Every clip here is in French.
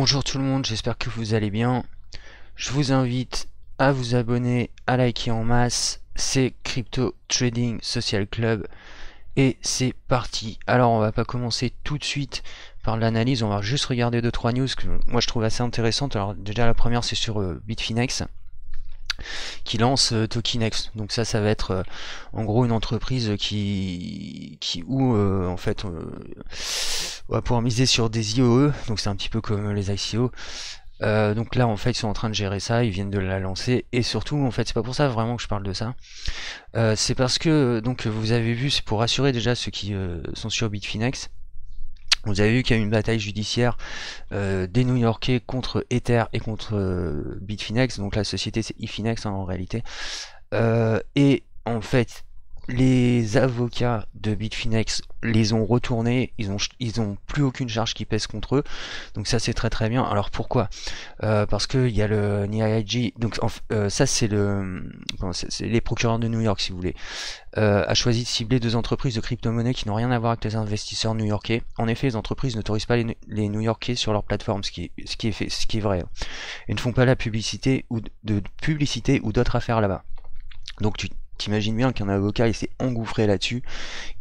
Bonjour tout le monde, j'espère que vous allez bien. Je vous invite à vous abonner, à liker en masse. C'est Crypto Trading Social Club. Et c'est parti. Alors on va pas commencer tout de suite par l'analyse, on va juste regarder 2-3 news que moi je trouve assez intéressantes. Alors déjà la première c'est sur euh, Bitfinex qui lance euh, Tokinex. Donc ça, ça va être euh, en gros une entreprise qui, qui où euh, en fait on va pouvoir miser sur des IOE. Donc c'est un petit peu comme les ICO. donc là en fait ils sont en train de gérer ça, ils viennent de la lancer et surtout en fait c'est pas pour ça vraiment que je parle de ça. c'est parce que donc vous avez vu, c'est pour rassurer déjà ceux qui sont sur Bitfinex. Vous avez vu qu'il y a eu une bataille judiciaire euh, des New Yorkais contre Ether et contre euh, Bitfinex, donc la société c'est Ifinex hein, en réalité. Euh, et en fait, les avocats de Bitfinex les ont retournés, ils ont, ils ont plus aucune charge qui pèse contre eux, donc ça c'est très très bien. Alors pourquoi euh, Parce qu'il y a le NIAG, donc euh, ça c'est le, les procureurs de New York si vous voulez, euh, a choisi de cibler deux entreprises de crypto-monnaie qui n'ont rien à voir avec les investisseurs new-yorkais. En effet, les entreprises n'autorisent pas les, new-yorkais sur leur plateforme, ce qui, ce qui, est, ce qui est vrai, et ne font pas la publicité ou de, de publicité ou d'autres affaires là-bas. Donc tu, T'imagines bien qu'un avocat il s'est engouffré là-dessus.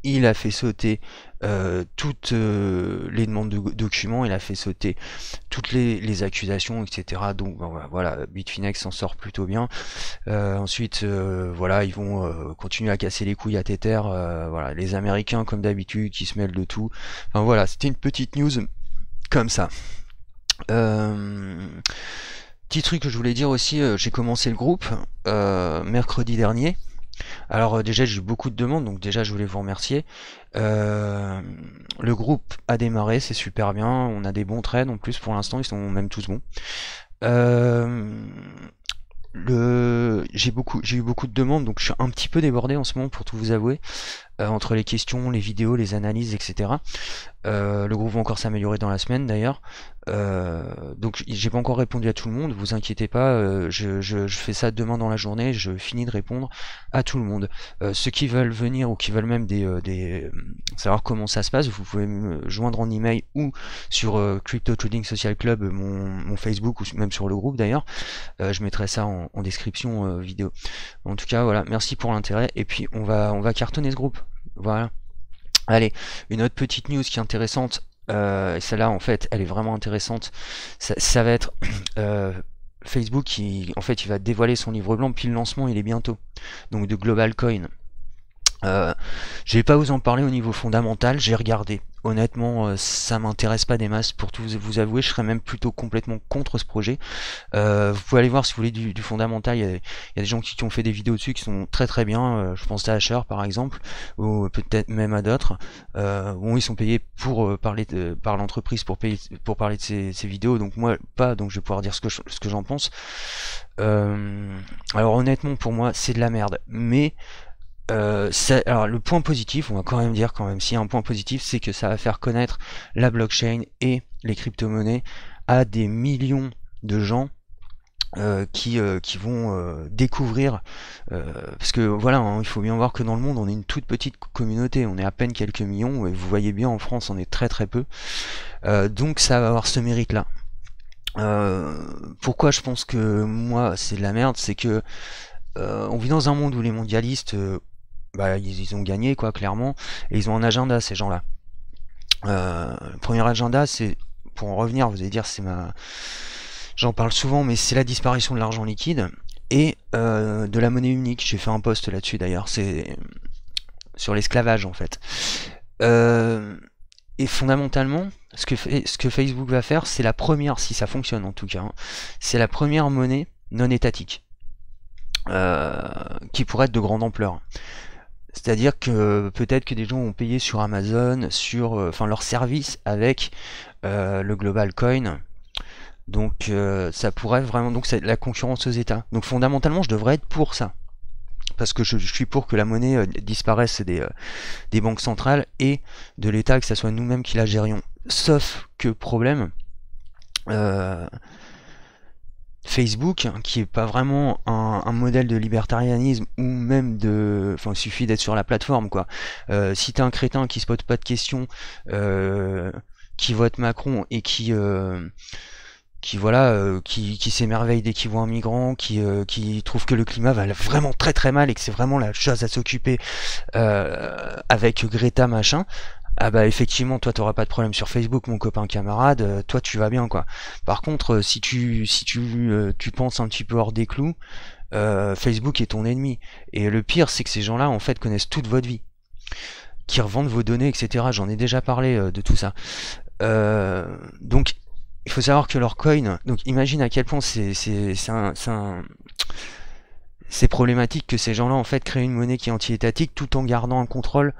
Il a fait sauter euh, toutes euh, les demandes de documents, il a fait sauter toutes les, accusations, etc. Donc bah, voilà, Bitfinex s'en sort plutôt bien. Euh, ensuite, voilà, ils vont continuer à casser les couilles à Tether. voilà, les Américains comme d'habitude qui se mêlent de tout. Enfin voilà, c'était une petite news comme ça. Petit truc que je voulais dire aussi, j'ai commencé le groupe mercredi dernier. Alors euh, déjà j'ai eu beaucoup de demandes, donc déjà je voulais vous remercier. Euh, le groupe a démarré, c'est super bien, on a des bons trades en plus pour l'instant, ils sont même tous bons. Euh, le... j'ai j'ai eu beaucoup de demandes donc je suis un petit peu débordé en ce moment pour tout vous avouer euh, entre les questions, les vidéos, les analyses, etc. Euh, le groupe va encore s'améliorer dans la semaine d'ailleurs. Euh, donc j'ai pas encore répondu à tout le monde, vous inquiétez pas, je, fais ça demain dans la journée, je finis de répondre à tout le monde. ceux qui veulent venir ou qui veulent même des, des savoir comment ça se passe, vous pouvez me joindre en email ou sur Crypto Trading Social Club, mon, Facebook ou même sur le groupe d'ailleurs. je mettrai ça en, description vidéo. En tout cas, voilà, merci pour l'intérêt et puis on va on va cartonner ce groupe. Voilà. Allez, une autre petite news qui est intéressante. Euh, celle-là, en fait, elle est vraiment intéressante. Ça, va être euh, Facebook qui, en fait, il va dévoiler son livre blanc, puis le lancement, il est bientôt. Donc de Global Coin. Euh, je vais pas vous en parler au niveau fondamental, j'ai regardé. Honnêtement, euh, ça m'intéresse pas des masses. Pour tout vous avouer, je serais même plutôt complètement contre ce projet. Euh, vous pouvez aller voir si vous voulez du, fondamental. Il y, a, des gens qui, ont fait des vidéos dessus qui sont très très bien. je pense à Asher par exemple, ou peut-être même à d'autres. bon, ils sont payés pour parler par l'entreprise pour parler de ces, vidéos. Donc moi pas, donc je vais pouvoir dire ce que ce que j'en pense. alors honnêtement, pour moi, c'est de la merde. Mais euh, alors le point positif, on va quand même dire quand même s'il y a un point positif, c'est que ça va faire connaître la blockchain et les crypto-monnaies à des millions de gens euh, qui, euh, qui vont découvrir parce que voilà hein, il faut bien voir que dans le monde on est une toute petite communauté on est à peine quelques millions et vous voyez bien en France on est très très peu donc ça va avoir ce mérite là pourquoi je pense que moi c'est de la merde c'est que on vit dans un monde où les mondialistes bah, ils, ont gagné, quoi, clairement. Et ils ont un agenda, ces gens-là. Euh, le premier agenda, c'est, pour en revenir, vous allez dire, c'est ma... J'en parle souvent, mais c'est la disparition de l'argent liquide et euh, de la monnaie unique. J'ai fait un post là-dessus d'ailleurs, c'est sur l'esclavage en fait. Euh, et fondamentalement, ce que, Facebook va faire, c'est la première, si ça fonctionne en tout cas, hein, c'est la première monnaie non étatique. qui pourrait être de grande ampleur. C'est-à-dire que peut-être que des gens ont payé sur Amazon, sur euh, enfin leur service avec euh, le Global Coin. Donc euh, ça pourrait vraiment donc c'est la concurrence aux États. Donc fondamentalement, je devrais être pour ça parce que je, suis pour que la monnaie disparaisse des, des, banques centrales et de l'État, que ce soit nous-mêmes qui la gérions. Sauf que problème, Facebook, hein, qui est pas vraiment un, modèle de libertarianisme ou même de, enfin, il suffit d'être sur la plateforme quoi. Euh, si t'es un crétin qui se pose pas de questions, euh, qui vote Macron et qui euh, qui voilà, qui, s'émerveille dès qu'il voit un migrant, qui, trouve que le climat va vraiment très très mal et que c'est vraiment la chose à s'occuper avec Greta machin, ah bah effectivement, toi t'auras pas de problème sur Facebook, mon copain camarade, euh, toi tu vas bien quoi. Par contre, euh, si tu si tu euh, tu penses un petit peu hors des clous, Facebook est ton ennemi. Et le pire, c'est que ces gens-là en fait connaissent toute votre vie, qui revendent vos données, etc. J'en ai déjà parlé de tout ça. donc il faut savoir que leur coin, donc imagine à quel point c'est c'est un c'est problématique que ces gens-là en fait créent une monnaie qui est anti-étatique tout en gardant un contrôle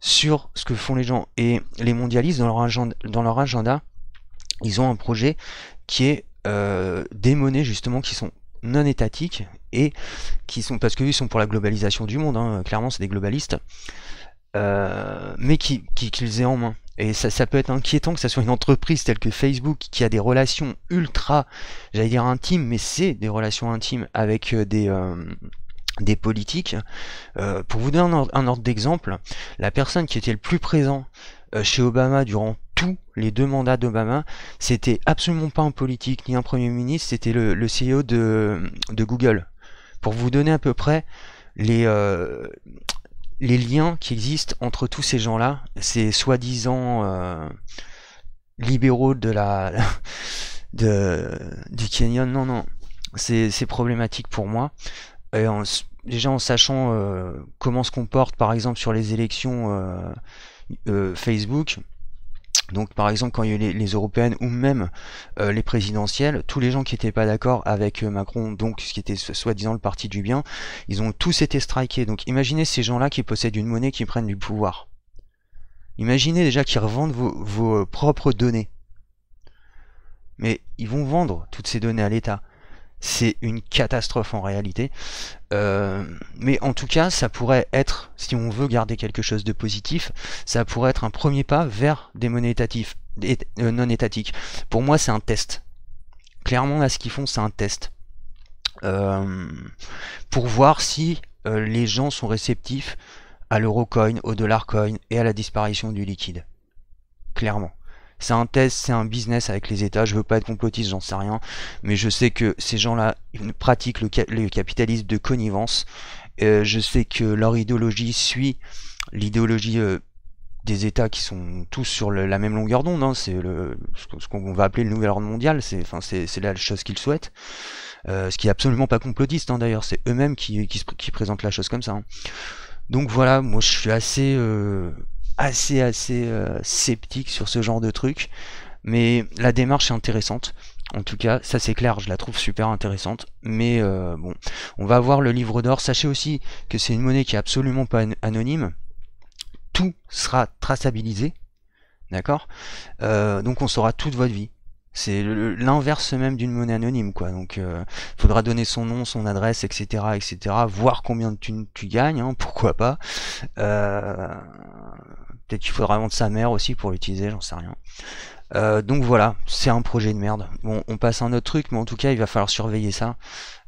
sur ce que font les gens. Et les mondialistes dans leur agenda, ils ont un projet qui est euh, des monnaies justement qui sont non étatiques et qui sont parce qu'ils sont pour la globalisation du monde. Hein. clairement, c'est des globalistes. Euh, mais qu'ils qui, qui les aient en main. Et ça, ça peut être inquiétant que ça soit une entreprise telle que Facebook qui a des relations ultra, j'allais dire intimes, mais c'est des relations intimes avec euh, des, euh, des politiques. pour vous donner un, ordre d'exemple, la personne qui était le plus présent chez Obama durant tous les deux mandats d'Obama, c'était absolument pas un politique ni un premier ministre, c'était le, CEO de, Google. Pour vous donner à peu près les, euh, les liens qui existent entre tous ces gens-là, ces soi-disant euh, libéraux de la de, du Kenyon, non, non, c'est problématique pour moi. déjà en sachant euh, comment se comporte par exemple sur les élections euh, Facebook, donc par exemple quand il y a eu les, européennes ou même euh, les présidentielles, tous les gens qui n'étaient pas d'accord avec euh, Macron, donc ce qui était soi-disant le parti du bien, ils ont tous été strikés. Donc imaginez ces gens-là qui possèdent une monnaie qui prennent du pouvoir. Imaginez déjà qu'ils revendent vos euh, propres données. Mais ils vont vendre toutes ces données à l'État c'est une catastrophe en réalité. Euh, mais en tout cas, ça pourrait être, si on veut garder quelque chose de positif, ça pourrait être un premier pas vers des monnaies euh, non étatiques. Pour moi, c'est un test. Clairement, là, ce qu'ils font, c'est un test. Euh, pour voir si les gens sont réceptifs à l'eurocoin, au dollarcoin et à la disparition du liquide. Clairement. C'est un test, c'est un business avec les États. Je veux pas être complotiste, j'en sais rien. Mais je sais que ces gens-là pratiquent le, capitalisme de connivence. Euh, je sais que leur idéologie suit l'idéologie euh, des États qui sont tous sur la même longueur d'onde. Hein. C'est ce qu'on va appeler le nouvel ordre mondial. C'est enfin, la chose qu'ils souhaitent. Euh, ce qui est absolument pas complotiste hein, d'ailleurs. C'est eux-mêmes qui, présentent la chose comme ça. Hein. Donc voilà, moi je suis assez assez assez euh, sceptique sur ce genre de truc. Mais la démarche est intéressante. En tout cas, ça c'est clair, je la trouve super intéressante. Mais euh, bon, on va voir le livre d'or. Sachez aussi que c'est une monnaie qui est absolument pas anonyme. Tout sera traçabilisé. D'accord euh, Donc on saura toute votre vie. C'est l'inverse même d'une monnaie anonyme, quoi. Donc, euh, faudra donner son nom, son adresse, etc., etc. Voir combien de thunes tu gagnes, hein, pourquoi pas. Euh, peut-être qu'il faudra vendre sa mère aussi pour l'utiliser, j'en sais rien. Euh, donc voilà, c'est un projet de merde. Bon, on passe à un autre truc, mais en tout cas, il va falloir surveiller ça.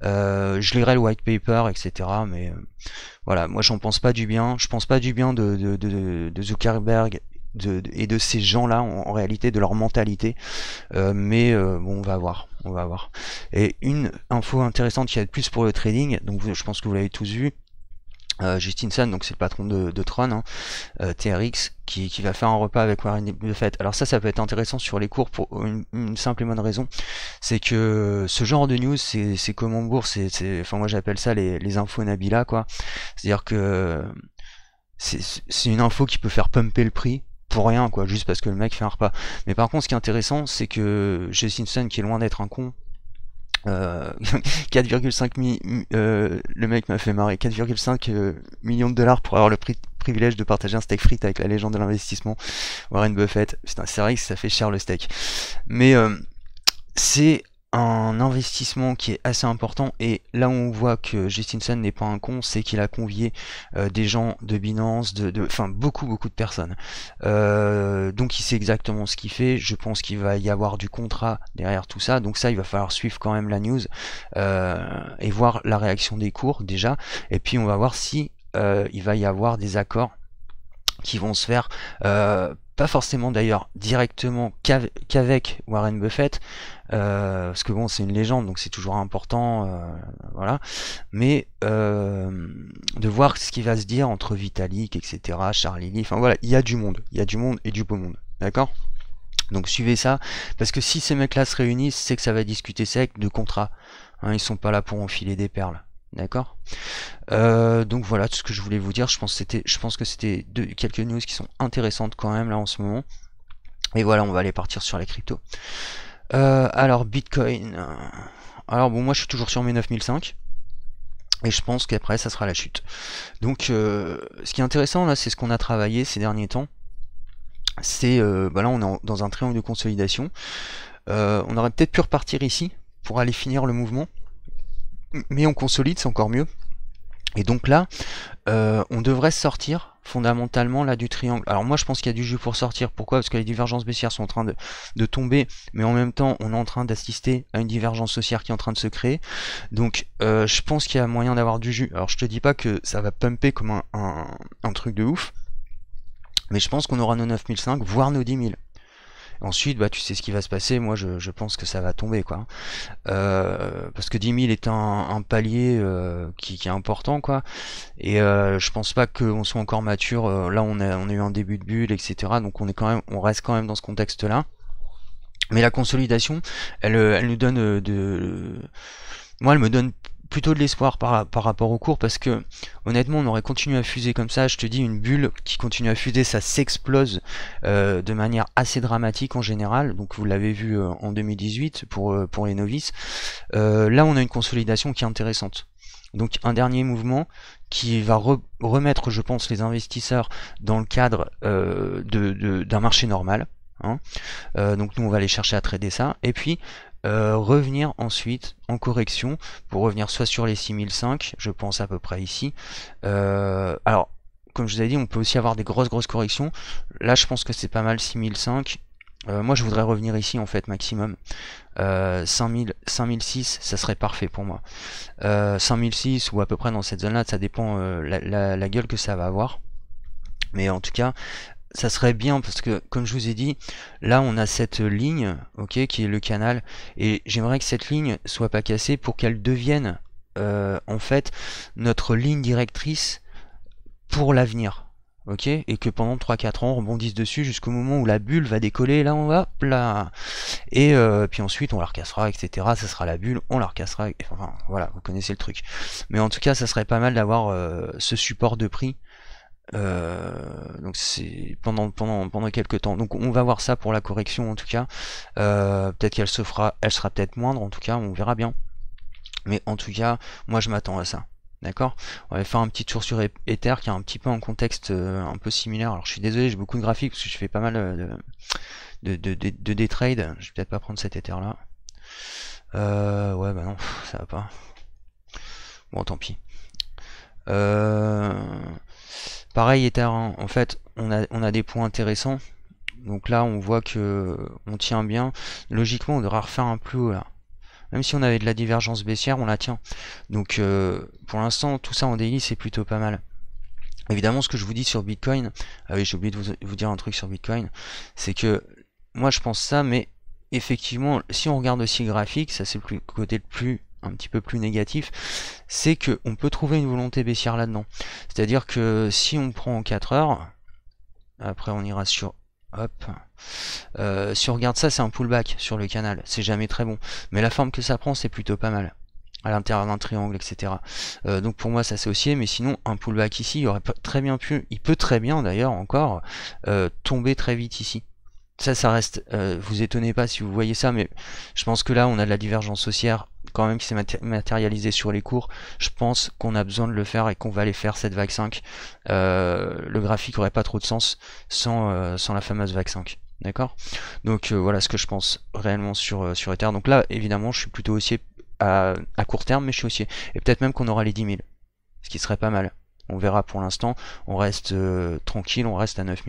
je lirai le white paper, etc. Mais voilà, moi, j'en pense pas du bien. Je pense pas du bien de, de Zuckerberg et de ces gens-là en, réalité, de leur mentalité. Euh, mais euh, bon, on va voir, on va voir. Et une info intéressante qui a de plus pour le trading, donc je pense que vous l'avez tous vu. Euh, Justin Sun, donc c'est le patron de, Tron, hein, TRX, qui, va faire un repas avec Warren Buffett. Alors ça, ça peut être intéressant sur les cours pour une, simple et bonne raison, c'est que ce genre de news, c'est comme en bourse, c'est, enfin moi j'appelle ça les, les infos Nabila, quoi. C'est-à-dire que c'est une info qui peut faire pumper le prix, pour rien, quoi, juste parce que le mec fait un repas. Mais par contre, ce qui est intéressant, c'est que chez Simpson, qui est loin d'être un con, euh, 4,5 euh, le mec m'a fait marrer 4,5 euh, millions de dollars pour avoir le privilège de partager un steak frites avec la légende de l'investissement Warren Buffett. C'est vrai que ça fait cher le steak. Mais euh, c'est un investissement qui est assez important et là on voit que Justinson n'est pas un con, c'est qu'il a convié euh, des gens de Binance, de, enfin beaucoup beaucoup de personnes. Euh, donc il sait exactement ce qu'il fait, je pense qu'il va y avoir du contrat derrière tout ça, donc ça il va falloir suivre quand même la news euh, et voir la réaction des cours déjà, et puis on va voir si il va y avoir des accords qui vont se faire euh, pas forcément d'ailleurs directement qu'avec Warren Buffett, euh, parce que bon c'est une légende donc c'est toujours important, euh, voilà, mais euh, de voir ce qui va se dire entre Vitalik, etc., Charlie Lee, enfin voilà, il y a du monde, il y a du monde et du beau monde, d'accord donc suivez ça, parce que si ces mecs-là se réunissent, c'est que ça va discuter sec de contrat. Hein, ils sont pas là pour enfiler des perles. D'accord euh, Donc voilà tout ce que je voulais vous dire. Je pense, que c'était quelques news qui sont intéressantes quand même là en ce moment. Et voilà, on va aller partir sur les cryptos. Euh, alors Bitcoin. Euh, alors bon, moi je suis toujours sur mes 9005. Et je pense qu'après ça sera la chute. Donc ce qui est intéressant là, c'est ce qu'on a travaillé ces derniers temps. C'est Voilà, bah là on est dans un triangle de consolidation. on aurait peut-être pu repartir ici pour aller finir le mouvement mais on consolide, c'est encore mieux. Et donc là, euh, on devrait sortir fondamentalement là du triangle. Alors moi je pense qu'il y a du jus pour sortir. Pourquoi Parce que les divergences baissières sont en train de, tomber, mais en même temps on est en train d'assister à une divergence haussière qui est en train de se créer. Donc euh, je pense qu'il y a moyen d'avoir du jus. Alors je te dis pas que ça va pumper comme un, truc de ouf, mais je pense qu'on aura nos 9005, voire nos 10000 Ensuite, bah, tu sais ce qui va se passer. Moi, je, je pense que ça va tomber, quoi. Euh, parce que 10 000 est un, un palier euh, qui, qui, est important, quoi. Et euh, je pense pas qu'on soit encore mature. Euh, là, on a, on a eu un début de bulle, etc. Donc, on est quand même, on reste quand même dans ce contexte-là. Mais la consolidation, elle, elle nous donne de moi, elle me donne plutôt de l'espoir par, rapport au cours parce que honnêtement on aurait continué à fuser comme ça, je te dis une bulle qui continue à fuser, ça s'explose euh, de manière assez dramatique en général, donc vous l'avez vu euh, en 2018 pour, euh, pour les novices. là on a une consolidation qui est intéressante. Donc un dernier mouvement qui va remettre je pense les investisseurs dans le cadre d'un marché normal. Hein. donc nous on va aller chercher à trader ça. Et puis euh, revenir ensuite en correction pour revenir soit sur les 6005, je pense à peu près ici. Euh, alors, comme je vous ai dit, on peut aussi avoir des grosses grosses corrections. Là, je pense que c'est pas mal 6005. Euh, moi, je voudrais revenir ici en fait maximum. 5000, 5006, ça serait parfait pour moi. 5006 ou à peu près dans cette zone-là, ça dépend la, gueule que ça va avoir. Mais en tout cas, ça serait bien parce que comme je vous ai dit là on a cette ligne ok qui est le canal et j'aimerais que cette ligne soit pas cassée pour qu'elle devienne euh, en fait notre ligne directrice pour l'avenir ok et que pendant 3-4 ans on rebondisse dessus jusqu'au moment où la bulle va décoller là on va là et euh, puis ensuite on la recassera etc ça sera la bulle on la recassera enfin voilà vous connaissez le truc mais en tout cas ça serait pas mal d'avoir euh, ce support de prix euh, donc c'est pendant, pendant, pendant quelques temps. Donc on va voir ça pour la correction en tout cas. Euh, peut-être qu'elle se fera, elle sera peut-être moindre en tout cas, on verra bien. Mais en tout cas, moi je m'attends à ça. D'accord On va faire un petit tour sur Ether qui a un petit peu un contexte euh, un peu similaire. Alors je suis désolé, j'ai beaucoup de graphiques parce que je fais pas mal de, de, de, Je vais peut-être pas prendre cet Ether là. ouais bah non, ça va pas. Bon tant pis. Euh Pareil, terre hein. en fait, on a, on a des points intéressants. Donc là, on voit que on tient bien. Logiquement, on devra refaire un plus haut là. Même si on avait de la divergence baissière, on la tient. Donc euh, pour l'instant, tout ça en daily, c'est plutôt pas mal. Évidemment, ce que je vous dis sur Bitcoin, ah oui, j'ai oublié de vous, dire un truc sur Bitcoin, c'est que moi je pense ça, mais effectivement, si on regarde aussi le graphique, ça c'est le côté le plus un petit peu plus négatif, c'est qu'on peut trouver une volonté baissière là-dedans. C'est-à-dire que si on prend en 4 heures, après on ira sur Hop. Euh, si on regarde ça, c'est un pullback sur le canal. C'est jamais très bon. Mais la forme que ça prend, c'est plutôt pas mal. À l'intérieur d'un triangle, etc. Euh, donc pour moi, ça c'est haussier. Mais sinon, un pullback ici, il aurait très bien pu, il peut très bien d'ailleurs encore, euh, tomber très vite ici. Ça, ça reste, vous étonnez pas si vous voyez ça, mais je pense que là, on a de la divergence haussière quand même qui s'est matérialisé sur les cours, je pense qu'on a besoin de le faire et qu'on va aller faire cette vague 5. Euh, le graphique aurait pas trop de sens sans, euh, sans la fameuse vague 5. D'accord Donc euh, voilà ce que je pense réellement sur, sur Ether. Donc là, évidemment, je suis plutôt haussier à, court terme, mais je suis haussier. Et peut-être même qu'on aura les 10 000, ce qui serait pas mal. On verra pour l'instant, on reste tranquille, on reste à 9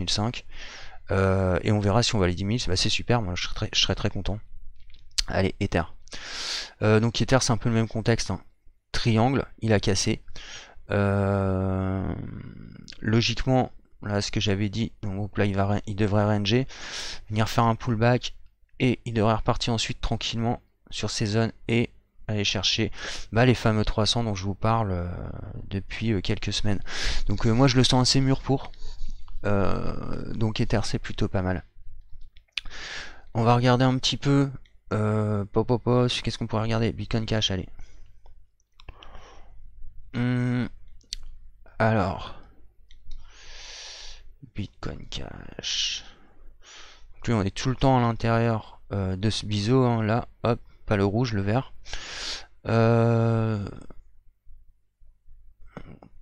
Euh, et on verra si on va les 10 000. Bah, c'est super, moi je serais très content. Allez, Ether. Euh, donc Ether, c'est un peu le même contexte. Hein. Triangle, il a cassé. Euh, logiquement, là, ce que j'avais dit, donc là, il, devrait ranger, venir faire un pullback et il devrait repartir ensuite tranquillement sur ces zones et aller chercher bah, les fameux 300 dont je vous parle euh, depuis quelques semaines. Donc moi je le sens assez mûr pour. donc Ether c'est plutôt pas mal. On va regarder un petit peu euh, qu'est-ce qu'on pourrait regarder Bitcoin Cash, allez. Hmm, alors. Bitcoin Cash. Lui, on est tout le temps à l'intérieur euh, de ce biseau. Hein, là, hop, pas le rouge, le vert. Euh,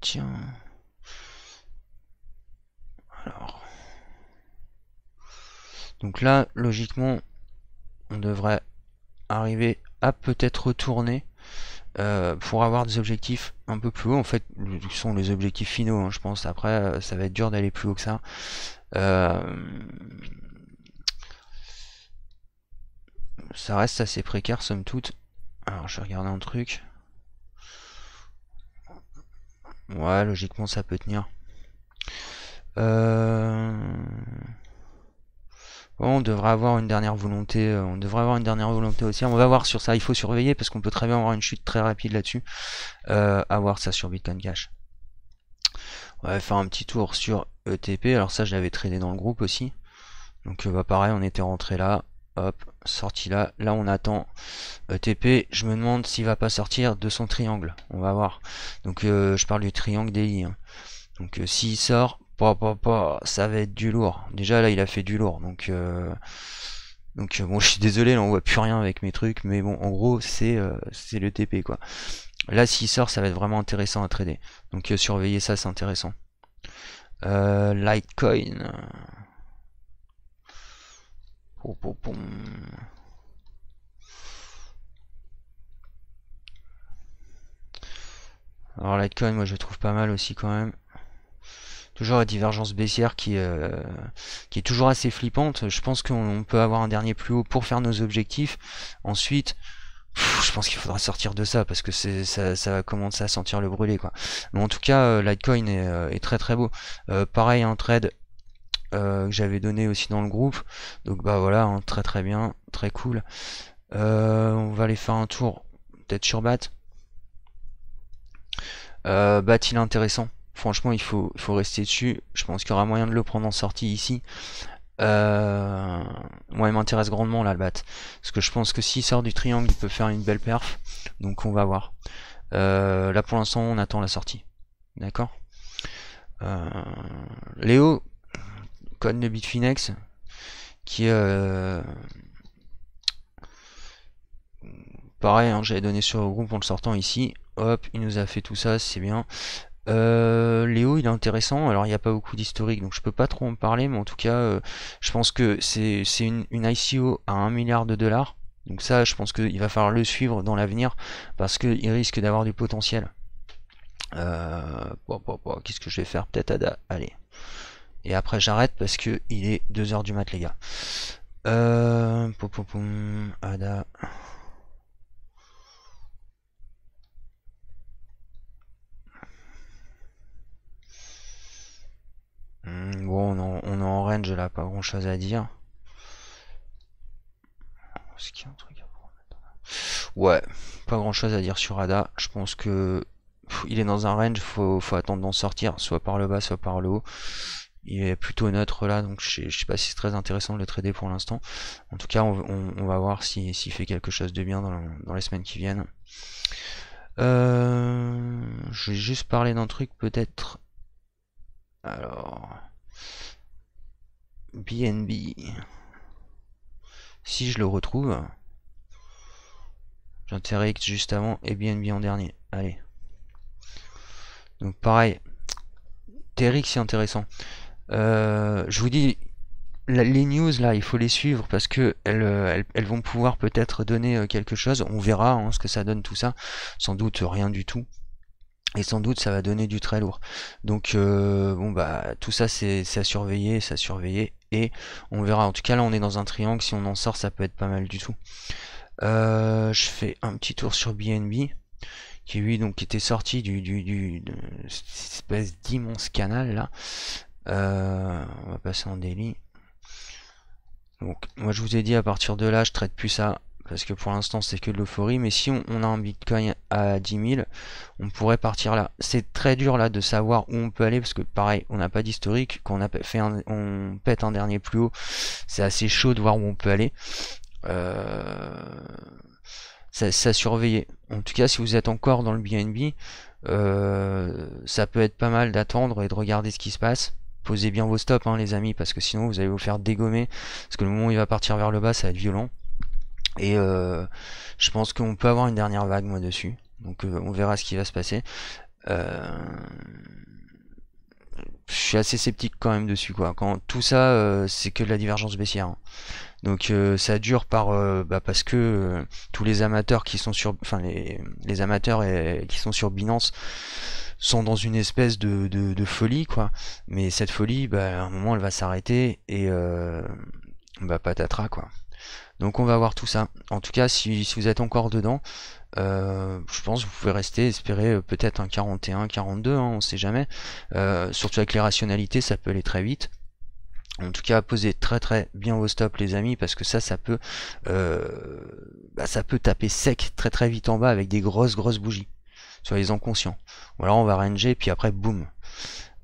tiens. Alors. Donc là, logiquement, on devrait arriver à peut-être retourner euh, pour avoir des objectifs un peu plus haut. En fait, ce sont les objectifs finaux, hein, je pense. Après, euh, ça va être dur d'aller plus haut que ça. Euh, ça reste assez précaire, somme toute. Alors, je vais regarder un truc. Ouais, logiquement, ça peut tenir. Euh on devrait avoir une dernière volonté, euh, on devrait avoir une dernière volonté aussi. On va voir sur ça, il faut surveiller parce qu'on peut très bien avoir une chute très rapide là-dessus. Euh, voir ça sur Bitcoin Cash. On va faire un petit tour sur ETP. Alors ça, je l'avais tradé dans le groupe aussi. Donc euh, bah, pareil, on était rentré là. Hop, sorti là. Là, on attend ETP. Je me demande s'il va pas sortir de son triangle. On va voir. Donc euh, je parle du triangle DI. Hein. Donc s'il sort, pas, pas, pas, ça va être du lourd. Déjà là, il a fait du lourd, donc euh, donc euh, bon, je suis désolé, là on voit plus rien avec mes trucs, mais bon, en gros, c'est euh, c'est le TP quoi. Là, s'il sort, ça va être vraiment intéressant à trader. Donc surveiller ça, c'est intéressant. Litecoin. Pou pou Alors Litecoin, moi je le trouve pas mal aussi quand même toujours la divergence baissière qui, euh, qui est toujours assez flippante. Je pense qu'on peut avoir un dernier plus haut pour faire nos objectifs. Ensuite, je pense qu'il faudra sortir de ça parce que ça, ça va commencer à sentir le brûler. quoi. Mais en tout cas, euh, Litecoin euh, est, très très beau. pareil, un trade que j'avais donné aussi dans le groupe. Donc bah voilà, hein, très très bien, très cool. on va aller faire un tour peut-être sur BAT. BAT il est intéressant. Franchement, il faut, faut rester dessus. Je pense qu'il y aura moyen de le prendre en sortie ici. Euh, moi, il m'intéresse grandement là, le bat. Parce que je pense que s'il sort du triangle, il peut faire une belle perf. Donc, on va voir. Euh, là, pour l'instant, on attend la sortie. D'accord euh, Léo, code de Bitfinex, qui est... pareil, hein, j'avais donné sur le groupe en le sortant ici. Hop, il nous a fait tout ça, c'est bien. Euh, Léo, il est intéressant. Alors, il n'y a pas beaucoup d'historique, donc je peux pas trop en parler, mais en tout cas, euh, je pense que c'est une, ICO à 1 milliard de dollars. Donc ça, je pense qu'il va falloir le suivre dans l'avenir parce qu'il risque d'avoir du potentiel. Euh, qu'est-ce que je vais faire Peut-être Ada. Allez. Et après, j'arrête parce que il est 2h du mat, les gars. Ada. là pas grand chose à dire. qu'il y Ouais, pas grand chose à dire sur Ada. Je pense que il est dans un range, faut, faut attendre d'en sortir, soit par le bas, soit par le haut. Il est plutôt neutre là, donc je sais, pas si c'est très intéressant de le trader pour l'instant. En tout cas, on, va voir s'il si, fait quelque chose de bien dans, les semaines qui viennent. Euh, je vais juste parler d'un truc peut-être. Alors, BNB. Si je le retrouve, j'interrecte juste avant et BNB en dernier. Allez. Donc pareil, TRX c'est intéressant. Euh, je vous dis, les news là, il faut les suivre parce que elles, euh, vont pouvoir peut-être donner euh, quelque chose. On verra hein, ce que ça donne tout ça. Sans doute rien du tout. Et sans doute ça va donner du très lourd. Donc bon bah tout ça c'est à surveiller, c'est à surveiller et on verra. En tout cas, là, on est dans un triangle. Si on en sort, ça peut être pas mal du tout. Euh, je fais un petit tour sur BNB, qui lui donc était sorti du, du, espèce d'immense canal là. Euh, on va passer en délit. Donc moi je vous ai dit à partir de là je traite plus ça parce que pour l'instant c'est que de l'euphorie, mais si on, a un Bitcoin à 10 000, on pourrait partir là. C'est très dur là de savoir où on peut aller, parce que pareil, on n'a pas d'historique, quand on, fait on pète un dernier plus haut, c'est assez chaud de voir où on peut aller. Euh, ça, ça surveiller. En tout cas, si vous êtes encore dans le BNB, euh, ça peut être pas mal d'attendre et de regarder ce qui se passe posez bien vos stops hein, les amis parce que sinon vous allez vous faire dégommer parce que le moment où il va partir vers le bas ça va être violent et euh, je pense qu'on peut avoir une dernière vague moi dessus. Donc euh, on verra ce qui va se passer. Euh, je suis assez sceptique quand même dessus quoi. Quand tout ça c'est que de la divergence baissière. Hein. Donc ça dure par bah, parce que tous les amateurs qui sont sur enfin les, amateurs qui sont sur Binance sont dans une espèce de, folie quoi. Mais cette folie bah, à un moment elle va s'arrêter et bah patatras quoi. Donc on va voir tout ça. En tout cas, si, vous êtes encore dedans, euh, je pense que vous pouvez rester, espérer euh, peut-être un 41, 42, on on sait jamais. Euh, surtout avec les rationalités, ça peut aller très vite. En tout cas, posez très très bien vos stops les amis, parce que ça, ça peut, bah, ça peut taper sec très très vite en bas avec des grosses grosses bougies. Soyez-en conscients. Voilà, on va ranger, puis après, boum.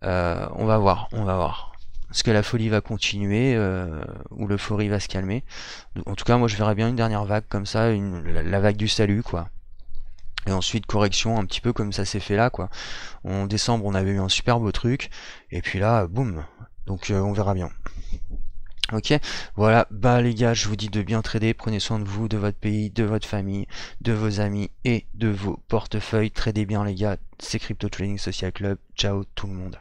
on va voir, on va voir. Est-ce que la folie va continuer euh, ou l'euphorie va se calmer En tout cas, moi je verrais bien une dernière vague comme ça, la, vague du salut, quoi. Et ensuite correction un petit peu comme ça s'est fait là quoi. En décembre on avait eu un super beau truc et puis là boum. Donc euh, on verra bien. Ok, voilà, bah les gars, je vous dis de bien trader, prenez soin de vous, de votre pays, de votre famille, de vos amis et de vos portefeuilles. Tradez bien les gars, c'est Crypto Trading Social Club. Ciao tout le monde.